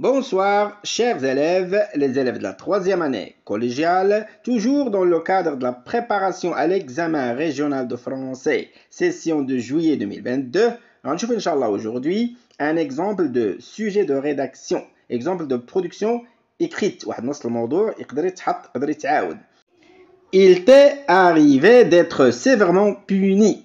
Bonsoir, chers élèves, les élèves de la troisième année collégiale, toujours dans le cadre de la préparation à l'examen régional de français, session de juillet 2022. On Inch'Allah, aujourd'hui, un exemple de sujet de rédaction, exemple de production écrite. Il t'est arrivé d'être sévèrement puni.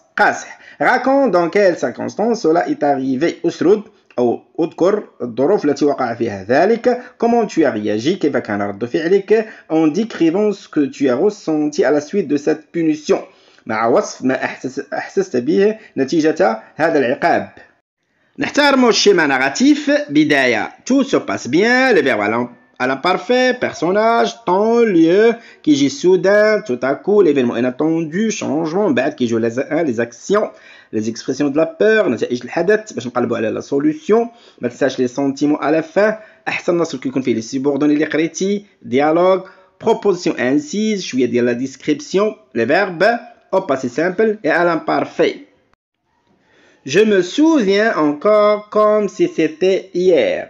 raconte dans quelles circonstances cela est arrivé au أو au الظروف comment tu as réagi en décrivant ce que tu as ressenti à la suite de cette punition مع وصف ما به نتيجة هذا العقاب بداية tout se passe bien le verbe à l'imparfait, personnage, temps, lieu, qui j'ai soudain, tout à coup, l'événement inattendu, changement, bête qui joue les, hein, les actions, les expressions de la peur, la solution, les sentiments à la fin, les subordonnés, les dialogue, proposition incise, je vais dire la description, les verbes, au passé simple et à l'imparfait. Je me souviens encore comme si c'était hier.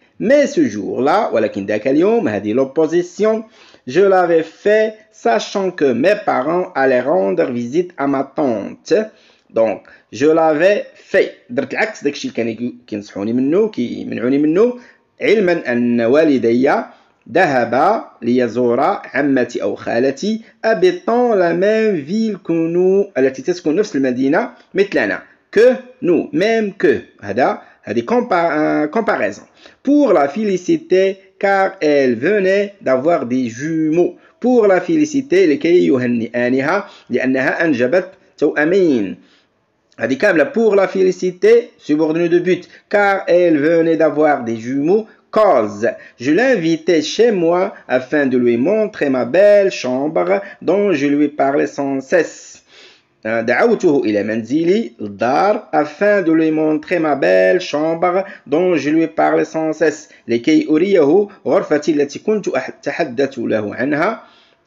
mais ce jour-là voilà qu'un décalogue m'a l'opposition je l'avais fait sachant que mes parents allaient rendre visite à ma tante donc je l'avais fait de la façon que je connais le kinsroni minno ki minroni minno aileman en wali daya dehaba li azora amati oghalati habitant la même ville que nous à la tête de ce neuf sur medina metlana que nous même que ada des euh, comparaisons, pour la félicité, car elle venait d'avoir des jumeaux. Pour la féliciter, لكي يهنئانها لأنها أنجبت توأمين. Adicable pour la félicité, subordonné de but, car elle venait d'avoir des jumeaux cause. Je l'invitais chez moi afin de lui montrer ma belle chambre dont je lui parlais sans cesse. Euh, D'Aoutou, il est Menzili, Dar, afin de lui montrer ma belle chambre dont je lui parle sans cesse. Les Kayouriyahu, Orfati, la Tikuntu, Tahadatou, la anha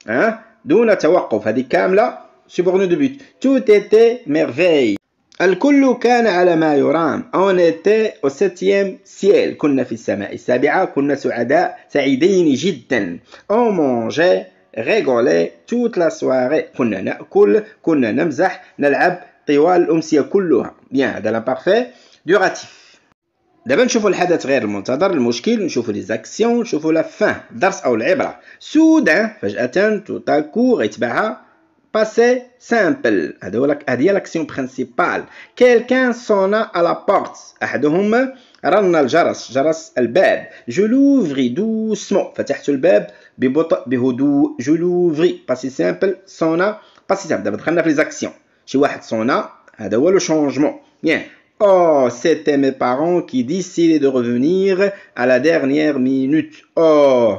hein, Douna Tawakou, Fadikam, subornu de but. Tout était merveille. Al-Kullu Kana Alama Yoram, on était au septième ciel, Kunna fisama Isabia, Kunna Suada, Saïdini, Jidden. On mangeait. ريغولي توت لا سواري كنا ناكل كنا نمزح نلعب طوال الامسيه كلها بيان هذا لا بارفي ديوراتيف دابا نشوفوا الحدث غير المنتظر المشكل نشوفوا لي زاكسيون نشوفوا لا فان الدرس او العبره سودان فجاه توتاكو غيتبعها passé simple. la l'action principale. Quelqu'un sonna à la porte. Ahdohum ranna al jaras. Jaras bab. Je l'ouvre doucement. Fatihtu al bab. Bibota bihudu. Je l'ouvre. Passé simple. Sonna. Passé simple. D'abord, on a les actions. Chez Wahad sonna. Adi le changement. Bien. Oh, c'était mes parents qui décidaient de revenir à la dernière minute. Oh.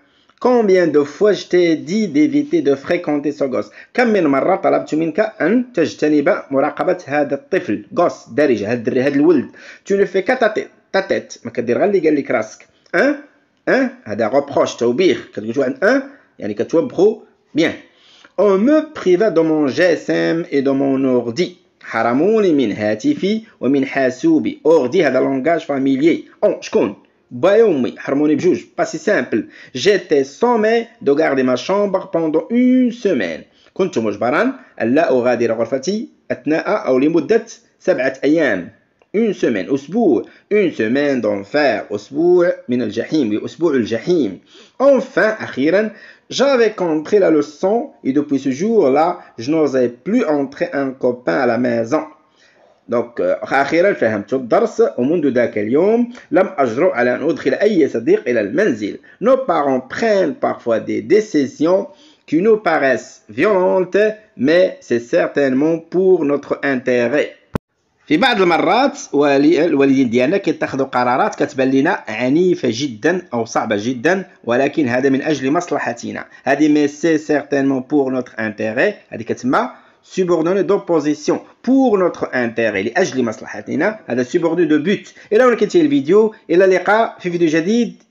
Combien de fois je t'ai dit d'éviter de fréquenter ce gosse كم من مرة طلبت منك أن تجتنب مراقبة هذا الطفل gosse درج هذا tu ne fais qu'à ta tête ما كدير غير اللي قال لك راسك reproche توبيخ كتقول واحد يعني كتوبخو bien On me prive de mon GSM et de mon ordi. حرموني من هاتفي ومن حاسوبي. ordi هذا langage familier. On شكون؟ Bayoumi, harmonie pas si simple. J'étais sommé de garder ma chambre pendant une semaine. كنت مجبرا ألا أغادر غرفتي أثناء أو لمدة سبعة أيام une semaine أسبوع une semaine d'enfer أسبوع من de أسبوع الجحيم enfin أخيرا j'avais compris la leçon et depuis ce jour là je n'osais plus entrer un copain à la maison دونك euh, أخيرا فهمت الدرس ومنذ ذاك اليوم لم أجرؤ على أن أدخل أي صديق إلى المنزل. نو بارون برين بارفوا دي ديسيزيون كي نو باريس فيولونت مي سي سيرتينمون بور نوتر انتيري في بعض المرات الوالدين ديالنا كيتخذوا قرارات كتبان لنا عنيفه جدا او صعبه جدا ولكن هذا من اجل مصلحتنا هذه مي سي سيرتينمون بور نوتر انتيري هذه كتسمى subordonné d'opposition pour notre intérêt. Les ajli maslahatina, subordonné de but. Et là, on a quitté la vidéo. Et là, vidéo jadid,